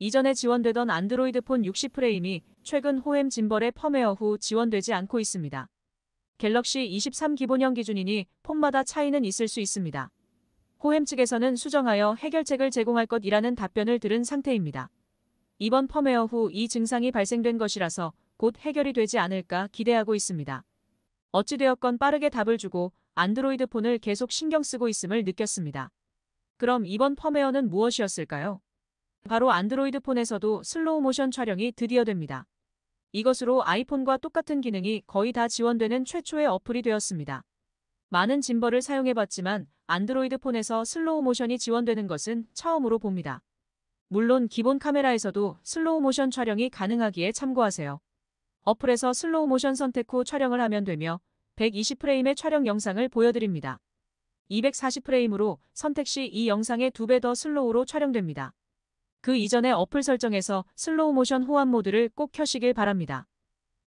이전에 지원되던 안드로이드 폰 60프레임이 최근 호엠 짐벌의 펌웨어 후 지원되지 않고 있습니다. 갤럭시 23 기본형 기준이니 폰마다 차이는 있을 수 있습니다. 호엠 측에서는 수정하여 해결책을 제공할 것이라는 답변을 들은 상태입니다. 이번 펌웨어 후 이 증상이 발생된 것이라서 곧 해결이 되지 않을까 기대하고 있습니다. 어찌되었건 빠르게 답을 주고 안드로이드 폰을 계속 신경 쓰고 있음을 느꼈습니다. 그럼 이번 펌웨어는 무엇이었을까요? 바로 안드로이드 폰에서도 슬로우 모션 촬영이 드디어 됩니다. 이것으로 아이폰과 똑같은 기능이 거의 다 지원되는 최초의 어플이 되었습니다. 많은 짐벌을 사용해봤지만 안드로이드 폰에서 슬로우 모션이 지원되는 것은 처음으로 봅니다. 물론 기본 카메라에서도 슬로우 모션 촬영이 가능하기에 참고하세요. 어플에서 슬로우 모션 선택 후 촬영을 하면 되며 120프레임의 촬영 영상을 보여드립니다. 240프레임으로 선택 시 이 영상의 2배 더 슬로우로 촬영됩니다. 그 이전에 어플 설정에서 슬로우 모션 호환 모드를 꼭 켜시길 바랍니다.